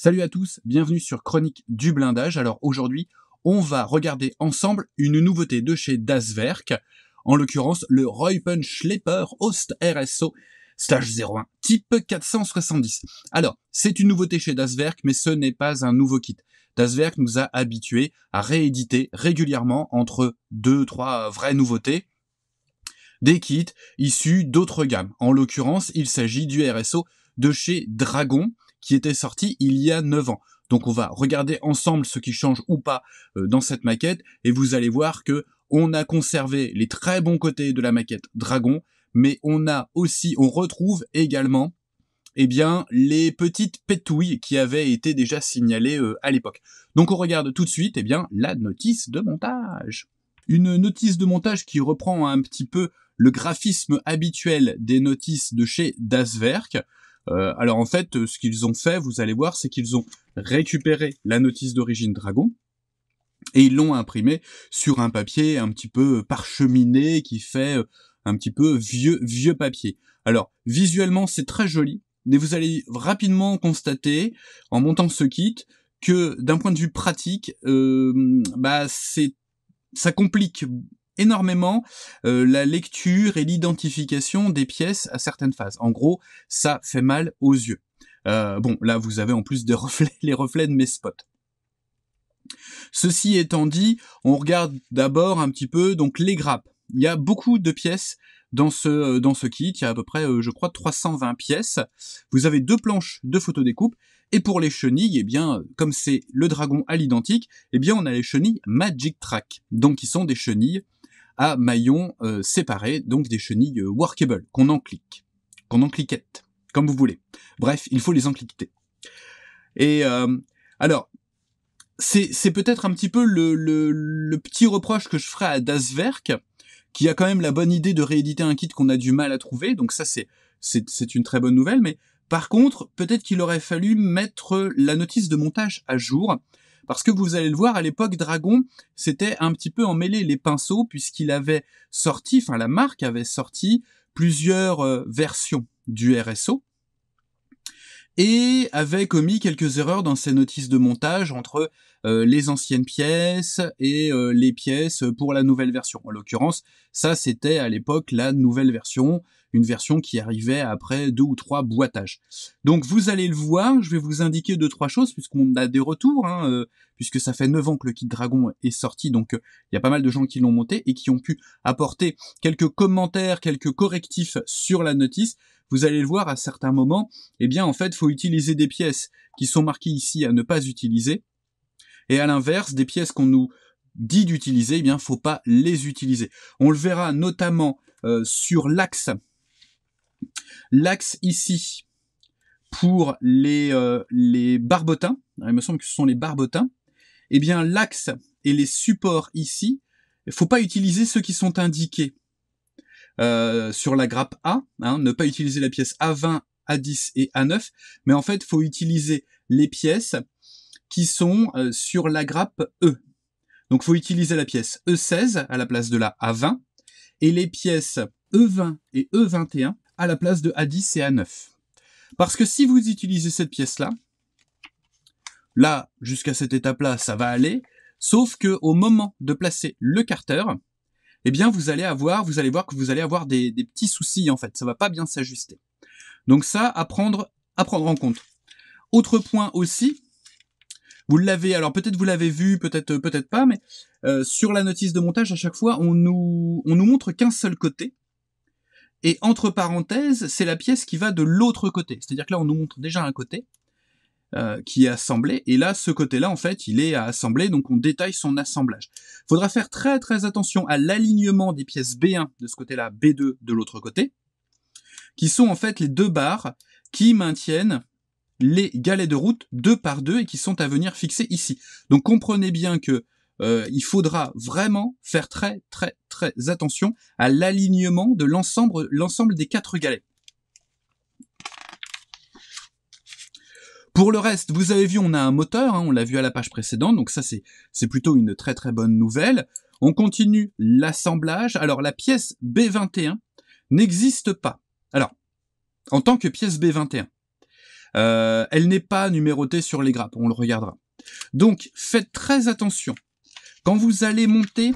Salut à tous, bienvenue sur Chronique du blindage. Alors aujourd'hui, on va regarder ensemble une nouveauté de chez Daswerk, en l'occurrence le Reupen Schlepper Host RSO Stage 01 type 470. Alors, c'est une nouveauté chez Daswerk, mais ce n'est pas un nouveau kit. Daswerk nous a habitués à rééditer régulièrement entre deux, trois vraies nouveautés des kits issus d'autres gammes. En l'occurrence, il s'agit du RSO de chez Dragon, qui était sorti il y a 9 ans. Donc on va regarder ensemble ce qui change ou pas euh, dans cette maquette et vous allez voir que on a conservé les très bons côtés de la maquette Dragon, mais on a aussi, on retrouve également eh bien, les petites pétouilles qui avaient été déjà signalées euh, à l'époque. Donc on regarde tout de suite, eh bien, la notice de montage. Une notice de montage qui reprend un petit peu le graphisme habituel des notices de chez Daswerk, euh, alors en fait, euh, ce qu'ils ont fait, vous allez voir, c'est qu'ils ont récupéré la notice d'origine Dragon, et ils l'ont imprimé sur un papier un petit peu euh, parcheminé qui fait un petit peu vieux vieux papier. Alors visuellement c'est très joli, mais vous allez rapidement constater en montant ce kit que d'un point de vue pratique, bah c'est ça complique énormément euh, la lecture et l'identification des pièces à certaines phases. En gros, ça fait mal aux yeux. Euh, bon, là, vous avez en plus des reflets, les reflets de mes spots. Ceci étant dit, on regarde d'abord un petit peu donc les grappes. Il y a beaucoup de pièces dans ce, euh, dans ce kit, il y a à peu près, je crois, 320 pièces. Vous avez deux planches de photodécoupe, et pour les chenilles, eh bien, comme c'est le dragon à l'identique, eh bien, on a les chenilles Magic Track, donc qui sont des chenilles à maillons euh, séparés, donc des chenilles euh, workable, qu'on en clique, qu'on en cliquette, comme vous voulez. Bref, il faut les cliqueter. Et euh, alors, c'est peut-être un petit peu le, petit reproche que je ferai à Dasverk, qui a quand même la bonne idée de rééditer un kit qu'on a du mal à trouver, donc ça c'est c'est une très bonne nouvelle, mais par contre, peut-être qu'il aurait fallu mettre la notice de montage à jour, parce que vous allez le voir, à l'époque, Dragon, c'était un petit peu emmêlé les pinceaux, puisqu'il avait sorti, enfin la marque avait sorti plusieurs euh, versions du RSO, et avait commis quelques erreurs dans ses notices de montage entre euh, les anciennes pièces et euh, les pièces pour la nouvelle version. En l'occurrence, ça c'était à l'époque la nouvelle version une version qui arrivait après deux ou trois boîtages. Donc vous allez le voir, je vais vous indiquer deux trois choses puisqu'on a des retours, hein, euh, puisque ça fait neuf ans que le kit Dragon est sorti, donc euh, il y a pas mal de gens qui l'ont monté et qui ont pu apporter quelques commentaires, quelques correctifs sur la notice. Vous allez le voir à certains moments, eh bien en fait faut utiliser des pièces qui sont marquées ici à ne pas utiliser, et à l'inverse des pièces qu'on nous dit d'utiliser, eh bien faut pas les utiliser. On le verra notamment euh, sur l'axe L'axe ici pour les, euh, les barbotins, il me semble que ce sont les barbotins, eh bien l'axe et les supports ici, il faut pas utiliser ceux qui sont indiqués euh, sur la grappe A, hein, ne pas utiliser la pièce A20, A10 et A9, mais en fait faut utiliser les pièces qui sont euh, sur la grappe E. Donc faut utiliser la pièce E16 à la place de la A20 et les pièces E20 et E21 à la place de A10 et A9. Parce que si vous utilisez cette pièce-là, là, jusqu'à cette étape-là, ça va aller, sauf que au moment de placer le carter, eh bien vous allez avoir, vous allez voir que vous allez avoir des, petits soucis en fait, ça va pas bien s'ajuster. Donc ça, à prendre, à prendre en compte. Autre point aussi, vous l'avez, alors peut-être vous l'avez vu, peut-être peut-être pas, mais euh, sur la notice de montage, à chaque fois, on nous, on nous montre qu'un seul côté. Et entre parenthèses, c'est la pièce qui va de l'autre côté. C'est-à-dire que là, on nous montre déjà un côté euh, qui est assemblé, et là, ce côté-là, en fait, il est à assembler, donc on détaille son assemblage. Faudra faire très très attention à l'alignement des pièces B1 de ce côté-là, B2 de l'autre côté, qui sont en fait les deux barres qui maintiennent les galets de route deux par deux et qui sont à venir fixer ici. Donc comprenez bien que euh, il faudra vraiment faire très très très attention à l'alignement de l'ensemble l'ensemble des quatre galets. Pour le reste, vous avez vu, on a un moteur, hein, on l'a vu à la page précédente, donc ça c'est plutôt une très très bonne nouvelle. On continue l'assemblage. Alors la pièce B21 n'existe pas. Alors, en tant que pièce B21, euh, elle n'est pas numérotée sur les grappes, on le regardera. Donc faites très attention quand vous allez monter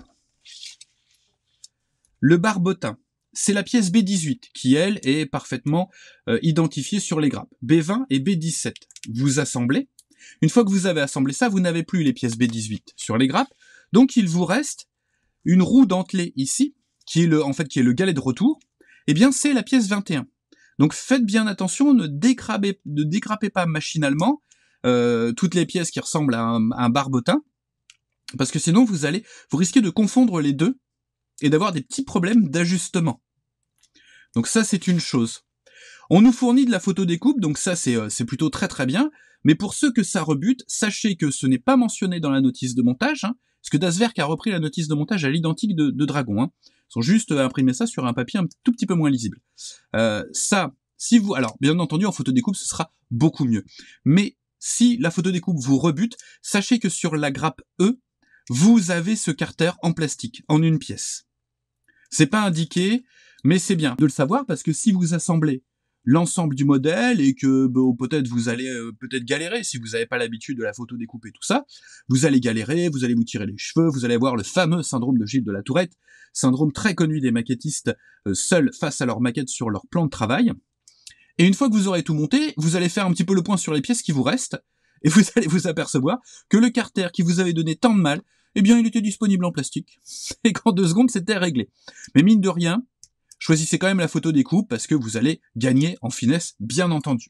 le barbotin, c'est la pièce B18 qui, elle, est parfaitement euh, identifiée sur les grappes. B20 et B17. Vous assemblez. Une fois que vous avez assemblé ça, vous n'avez plus les pièces B18 sur les grappes. Donc, il vous reste une roue dentelée ici, qui est le, en fait, qui est le galet de retour. Eh bien, c'est la pièce 21. Donc, faites bien attention, ne décrapez, ne pas machinalement euh, toutes les pièces qui ressemblent à un barbotin. Parce que sinon, vous allez, vous risquez de confondre les deux et d'avoir des petits problèmes d'ajustement. Donc ça, c'est une chose. On nous fournit de la photo découpe, donc ça, euh, c'est plutôt très très bien. Mais pour ceux que ça rebute, sachez que ce n'est pas mentionné dans la notice de montage, hein, parce que Dasverk a repris la notice de montage à l'identique de, Dragon. Hein. Ils ont juste euh, imprimé ça sur un papier un tout petit peu moins lisible. Euh, ça, si vous, alors bien entendu en photo découpe ce sera beaucoup mieux. Mais si la photo découpe vous rebute, sachez que sur la grappe E, vous avez ce carter en plastique, en une pièce. C'est pas indiqué, mais c'est bien de le savoir parce que si vous assemblez l'ensemble du modèle et que peut-être vous allez euh, peut-être galérer si vous n'avez pas l'habitude de la photo découpée tout ça, vous allez galérer, vous allez vous tirer les cheveux, vous allez avoir le fameux syndrome de Gilles de la Tourette, syndrome très connu des maquettistes euh, seuls face à leur maquette sur leur plan de travail. Et une fois que vous aurez tout monté, vous allez faire un petit peu le point sur les pièces qui vous restent et vous allez vous apercevoir que le carter qui vous avait donné tant de mal, eh bien, il était disponible en plastique, et qu'en deux secondes, c'était réglé. Mais mine de rien, choisissez quand même la photo des coupes, parce que vous allez gagner en finesse, bien entendu.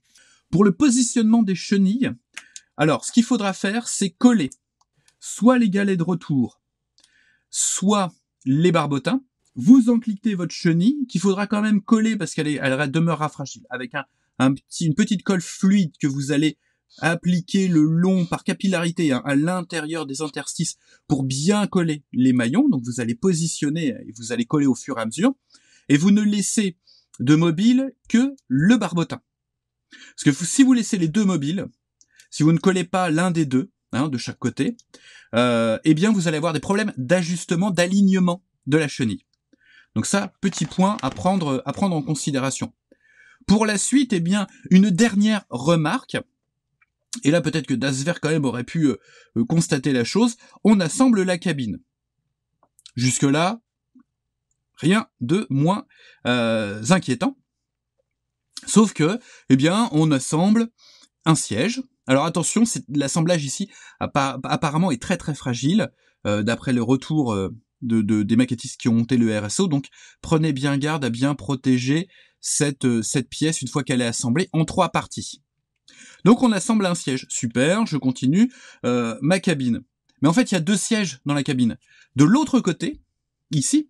Pour le positionnement des chenilles, alors, ce qu'il faudra faire, c'est coller soit les galets de retour, soit les barbotins, vous encliquez votre chenille, qu'il faudra quand même coller parce qu'elle elle demeurera fragile, avec un, petit, une petite colle fluide que vous allez appliquer le long par capillarité hein, à l'intérieur des interstices pour bien coller les maillons. Donc vous allez positionner et vous allez coller au fur et à mesure. Et vous ne laissez de mobile que le barbotin. Parce que si vous laissez les deux mobiles, si vous ne collez pas l'un des deux, hein, de chaque côté, euh, eh bien vous allez avoir des problèmes d'ajustement, d'alignement de la chenille. Donc ça, petit point à prendre, à prendre en considération. Pour la suite, eh bien, une dernière remarque, et là, peut-être que Dasver quand même aurait pu euh, euh, constater la chose. On assemble la cabine. Jusque-là, rien de moins euh, inquiétant. Sauf que, eh bien, on assemble un siège. Alors attention, l'assemblage ici apparemment est très très fragile, d'après le retour de, des maquettistes qui ont monté le RSO. Donc prenez bien garde à bien protéger cette, cette pièce une fois qu'elle est assemblée en trois parties. Donc on assemble un siège. Super, je continue euh, ma cabine. Mais en fait, il y a deux sièges dans la cabine. De l'autre côté, ici,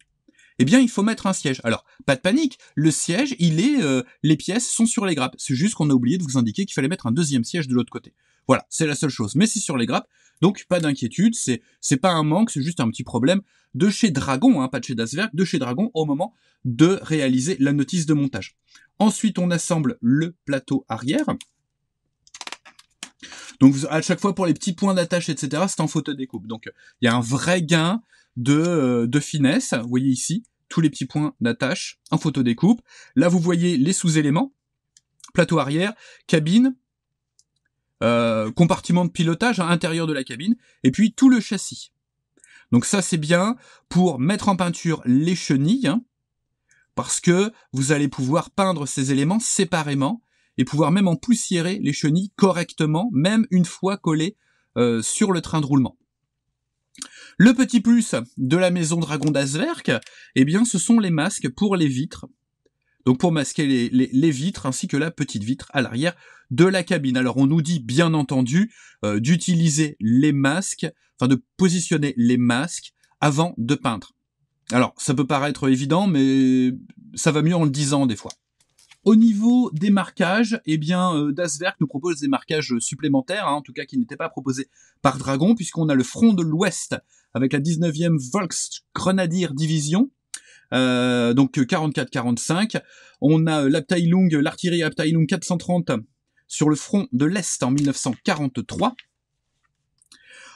eh bien, il faut mettre un siège. Alors, pas de panique, le siège, il est, euh, les pièces sont sur les grappes. C'est juste qu'on a oublié de vous indiquer qu'il fallait mettre un deuxième siège de l'autre côté. Voilà, c'est la seule chose. Mais c'est sur les grappes, donc pas d'inquiétude, c'est c'est pas un manque, c'est juste un petit problème de chez Dragon, hein, pas de chez Daswerk, de chez Dragon au moment de réaliser la notice de montage. Ensuite, on assemble le plateau arrière. Donc à chaque fois pour les petits points d'attache, etc., c'est en photo découpe. Donc il y a un vrai gain de, euh, de finesse. Vous voyez ici tous les petits points d'attache en photo découpe. Là vous voyez les sous-éléments, plateau arrière, cabine, euh, compartiment de pilotage à hein, l'intérieur de la cabine, et puis tout le châssis. Donc ça c'est bien pour mettre en peinture les chenilles, hein, parce que vous allez pouvoir peindre ces éléments séparément et pouvoir même en poussiérer les chenilles correctement, même une fois collées euh, sur le train de roulement. Le petit plus de la maison Dragon d'Asverk, eh bien, ce sont les masques pour les vitres. Donc pour masquer les, vitres ainsi que la petite vitre à l'arrière de la cabine. Alors on nous dit bien entendu euh, d'utiliser les masques, enfin de positionner les masques avant de peindre. Alors ça peut paraître évident, mais ça va mieux en le disant des fois. Au niveau des marquages, eh bien, euh, Daswerk nous propose des marquages euh, supplémentaires, hein, en tout cas qui n'étaient pas proposés par Dragon, puisqu'on a le front de l'Ouest avec la 19e Volksgrenadier Division, euh, donc 44-45. On a l'Abteilung, l'artillerie Abteilung 430 sur le front de l'Est en 1943.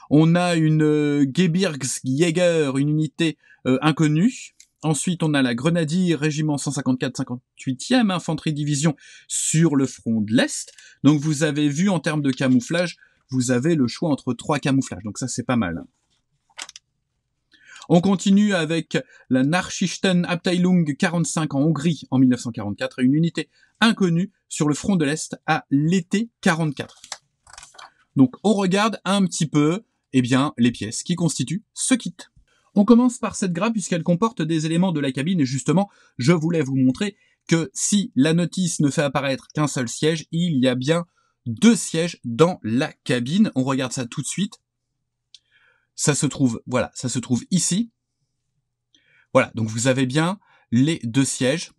On a une Gebirgsjäger, une unité inconnue, Ensuite, on a la Grenadier, régiment 154 58e Infanterie Division sur le front de l'Est. Donc vous avez vu en termes de camouflage, vous avez le choix entre trois camouflages. Donc ça, c'est pas mal. On continue avec la Narchichten Abteilung 45 en Hongrie en 1944 et une unité inconnue sur le front de l'Est à l'été 44. Donc on regarde un petit peu eh bien, les pièces qui constituent ce kit. On commence par cette grappe puisqu'elle comporte des éléments de la cabine et justement, je voulais vous montrer que si la notice ne fait apparaître qu'un seul siège, il y a bien deux sièges dans la cabine. On regarde ça tout de suite. Ça se trouve, voilà, ça se trouve ici. Voilà, donc vous avez bien les deux sièges.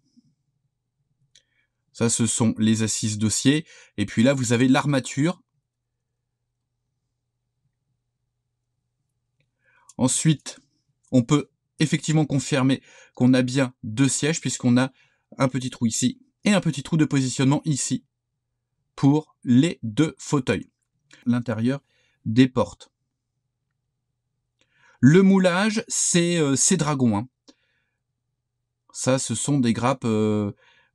Ça, ce sont les assises dossiers. Et puis là, vous avez l'armature. Ensuite, on peut effectivement confirmer qu'on a bien deux sièges puisqu'on a un petit trou ici et un petit trou de positionnement ici pour les deux fauteuils. L'intérieur des portes. Le moulage, c'est euh, ces dragons. Hein. Ça, ce sont des grappes, euh,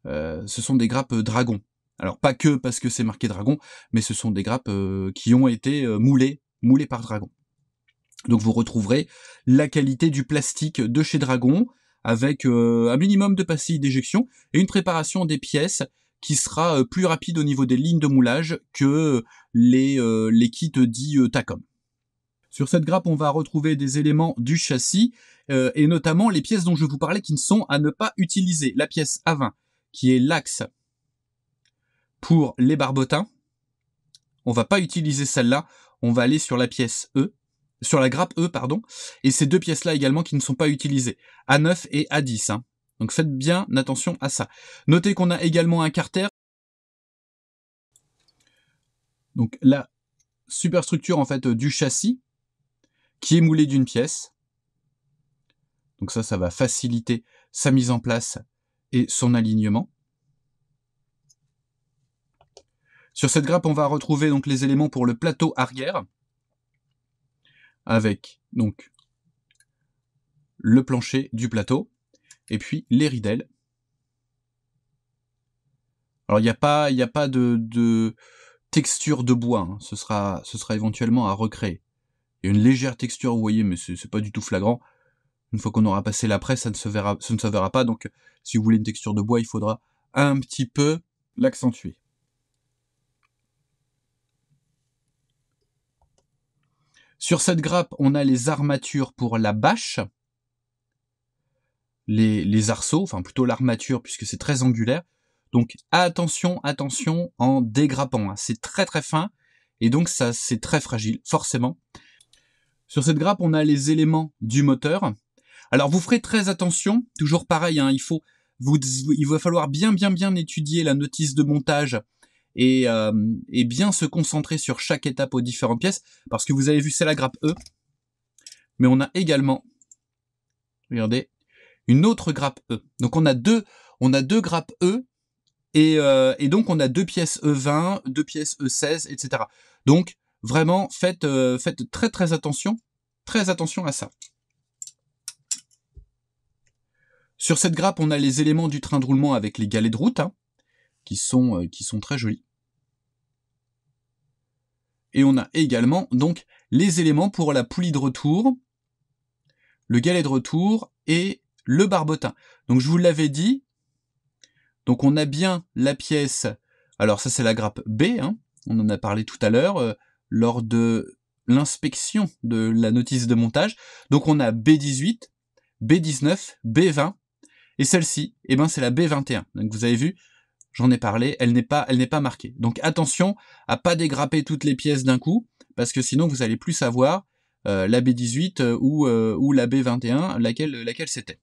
euh, ce sont des grappes dragons. Alors pas que parce que c'est marqué dragon, mais ce sont des grappes qui ont été moulées, moulées par dragon. Donc vous retrouverez la qualité du plastique de chez Dragon avec euh, un minimum de pastilles d'éjection et une préparation des pièces qui sera euh, plus rapide au niveau des lignes de moulage que les, euh, les kits dits TACOM. Sur cette grappe, on va retrouver des éléments du châssis et notamment les pièces dont je vous parlais qui ne sont à ne pas utiliser. La pièce A20 qui est l'axe pour les barbotins. On va pas utiliser celle-là. On va aller sur la pièce E sur la grappe E, pardon, et ces deux pièces-là également qui ne sont pas utilisées, A9 et A10. Hein. Donc faites bien attention à ça. Notez qu'on a également un carter. Donc la superstructure en fait euh, du châssis qui est moulé d'une pièce. Donc ça, ça va faciliter sa mise en place et son alignement. Sur cette grappe, on va retrouver donc les éléments pour le plateau arrière avec donc le plancher du plateau et puis les ridelles. Alors il n'y a pas, n'y a pas de, de, texture de bois, hein. ce, sera, ce sera éventuellement à recréer. Il y a une légère texture, vous voyez, mais c'est pas du tout flagrant. Une fois qu'on aura passé la presse, ça ne, se verra, ça ne se verra pas. Donc si vous voulez une texture de bois, il faudra un petit peu l'accentuer. Sur cette grappe, on a les armatures pour la bâche, les, arceaux, enfin plutôt l'armature puisque c'est très angulaire. Donc attention, attention en dégrappant. Hein. C'est très très fin et donc ça c'est très fragile, forcément. Sur cette grappe, on a les éléments du moteur. Alors vous ferez très attention, toujours pareil, hein, il faut il va falloir bien bien bien étudier la notice de montage euh, et, bien se concentrer sur chaque étape aux différentes pièces, parce que vous avez vu, c'est la grappe E, mais on a également, regardez, une autre grappe E. Donc on a deux, on a deux grappes E, et, euh, donc on a deux pièces E20, deux pièces E16, etc. Donc vraiment, faites, euh, faites très très attention, très attention à ça. Sur cette grappe, on a les éléments du train de roulement avec les galets de route. Hein qui sont, euh, qui sont très jolies. Et on a également donc les éléments pour la poulie de retour, le galet de retour et le barbotin. Donc je vous l'avais dit, donc on a bien la pièce, alors ça c'est la grappe B, hein. on en a parlé tout à l'heure, euh, lors de l'inspection de la notice de montage. Donc on a B18, B19, B20, et celle-ci, eh ben c'est la B21. Donc vous avez vu, j'en ai parlé, elle n'est pas, elle n'est pas marquée. Donc attention à pas dégrapper toutes les pièces d'un coup, parce que sinon vous allez plus savoir euh, la B18 euh, ou, euh, ou la B21, laquelle, laquelle c'était.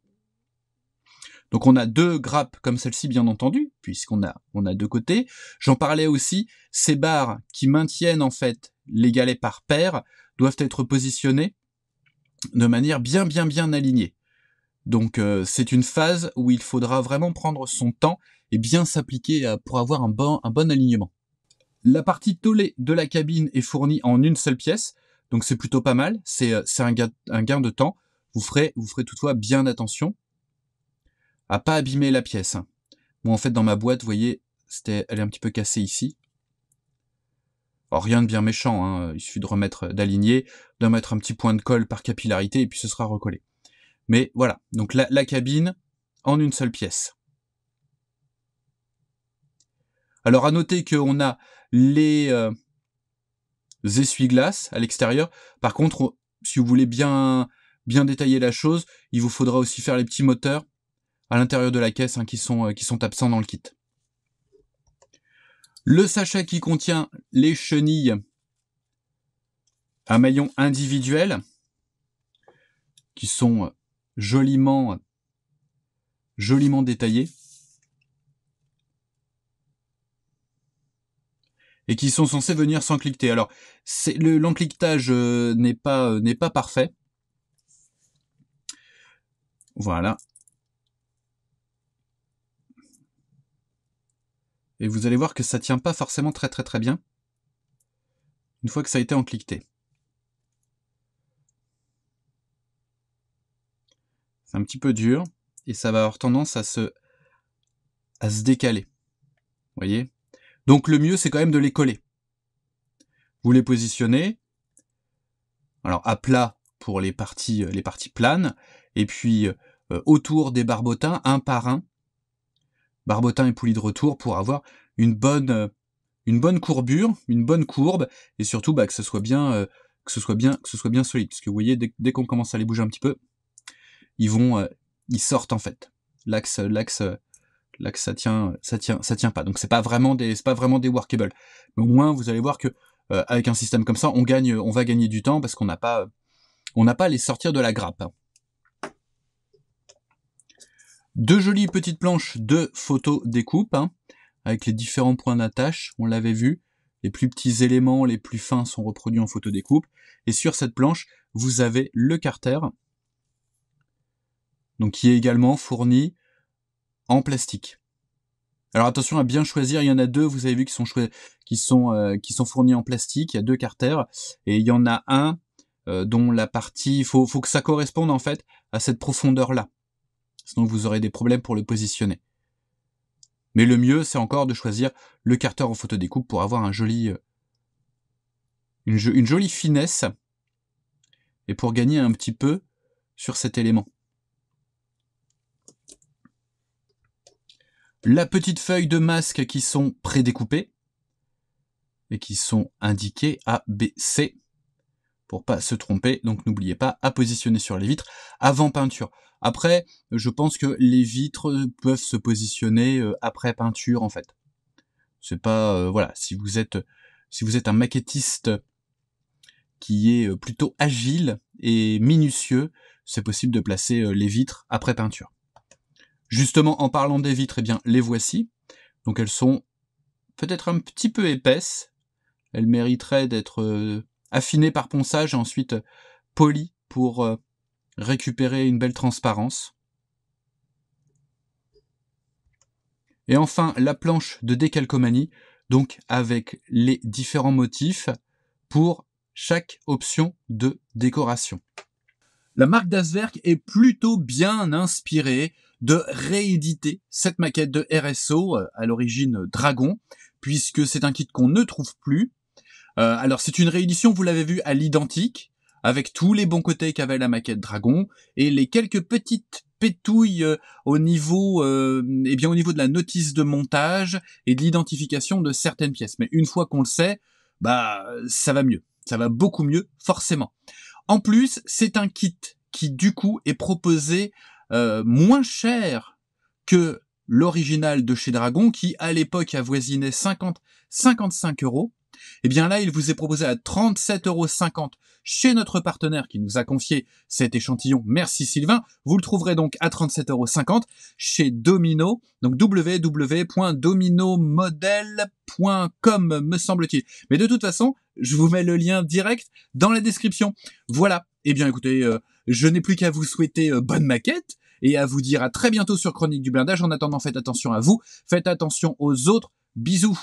Donc on a deux grappes comme celle-ci bien entendu, puisqu'on a, on a deux côtés. J'en parlais aussi, ces barres qui maintiennent en fait les galets par paire doivent être positionnées de manière bien bien bien alignée. Donc c'est une phase où il faudra vraiment prendre son temps et bien s'appliquer euh, pour avoir un bon, un bon alignement. La partie tollée de la cabine est fournie en une seule pièce, donc c'est plutôt pas mal, c'est euh, un, un, gain de temps. Vous ferez, vous ferez toutefois bien attention à pas abîmer la pièce. Hein. Moi bon, en fait dans ma boîte, vous voyez, c'était, elle est un petit peu cassée ici. rien de bien méchant, hein, il suffit de remettre, d'aligner, de mettre un petit point de colle par capillarité et puis ce sera recollé. Mais voilà, donc la cabine en une seule pièce. Alors à noter qu'on a les, euh, essuie-glaces à l'extérieur. Par contre, si vous voulez bien, bien détailler la chose, il vous faudra aussi faire les petits moteurs à l'intérieur de la caisse hein, qui, sont, euh, qui sont absents dans le kit. Le sachet qui contient les chenilles à maillon individuel, qui sont euh, joliment, joliment détaillés. et qui sont censés venir sans cliqueter. Alors, euh, n'est pas euh, pas parfait. Voilà. Et vous allez voir que ça tient pas forcément très très très bien une fois que ça a été encliqueté. C'est un petit peu dur et ça va avoir tendance à se à se décaler. Vous voyez donc le mieux, c'est quand même de les coller. Vous les positionnez, alors à plat pour les parties, euh, les parties planes, et puis euh, euh, autour des barbotins, un par un, Barbotins et poulie de retour, pour avoir une bonne, une bonne courbure, une bonne courbe, et surtout bah, que ce soit bien, que ce soit bien, que ce soit bien solide. Parce que vous voyez, dès, qu'on commence à les bouger un petit peu, ils vont, ils sortent en fait. L'axe, l'axe, là que ça tient, ça tient, ça tient pas. Donc c'est pas vraiment des, c'est pas vraiment des workables. Mais au moins vous allez voir que euh, avec un système comme ça, on gagne, on va gagner du temps parce qu'on n'a pas, on n'a pas à les sortir de la grappe. Deux jolies petites planches de photo découpe hein, avec les différents points d'attache. On l'avait vu. Les plus petits éléments, les plus fins sont reproduits en photo découpe. Et sur cette planche, vous avez le carter, donc qui est également fourni en plastique. Alors attention à bien choisir, il y en a deux, vous avez vu, qui sont, qui sont, euh, qui sont fournis en plastique, il y a deux carters, et il y en a un euh, dont la partie, il faut, que ça corresponde en fait à cette profondeur-là. Sinon vous aurez des problèmes pour le positionner. Mais le mieux, c'est encore de choisir le carter en photo découpe pour avoir un joli, euh, une jolie finesse, et pour gagner un petit peu sur cet élément. la petite feuille de masque qui sont prédécoupées et qui sont indiquées A, B, C pour pas se tromper. Donc n'oubliez pas à positionner sur les vitres avant peinture. Après, je pense que les vitres peuvent se positionner euh, après peinture en fait. C'est pas euh, voilà, si vous êtes si vous êtes un maquettiste qui est euh, plutôt agile et minutieux, c'est possible de placer les vitres après peinture. Justement, en parlant des vitres, eh bien, les voici. Donc elles sont peut-être un petit peu épaisses. Elles mériteraient d'être euh, affinées par ponçage et ensuite euh, polies pour euh, récupérer une belle transparence. Et enfin, la planche de décalcomanie, donc avec les différents motifs pour chaque option de décoration. La marque d'Aswerk est plutôt bien inspirée de rééditer cette maquette de RSO, euh, à l'origine euh, Dragon, puisque c'est un kit qu'on ne trouve plus. Euh, alors c'est une réédition, vous l'avez vu, à l'identique, avec tous les bons côtés qu'avait la maquette Dragon, et les quelques petites pétouilles au niveau, eh bien, au niveau de la notice de montage et de l'identification de certaines pièces. Mais une fois qu'on le sait, bah ça va mieux, ça va beaucoup mieux forcément. En plus, c'est un kit qui du coup est proposé euh, moins cher que l'original de chez Dragon, qui à l'époque avoisinait 50, 55 euros, eh bien là, il vous est proposé à 37,50 euros chez notre partenaire qui nous a confié cet échantillon. Merci Sylvain. Vous le trouverez donc à 37,50 euros chez Domino. Donc www.dominomodel.com me semble-t-il. Mais de toute façon, je vous mets le lien direct dans la description. Voilà. Eh bien écoutez, euh, je n'ai plus qu'à vous souhaiter euh, bonne maquette et à vous dire à très bientôt sur Chronique du Blindage. En attendant, faites attention à vous, faites attention aux autres. Bisous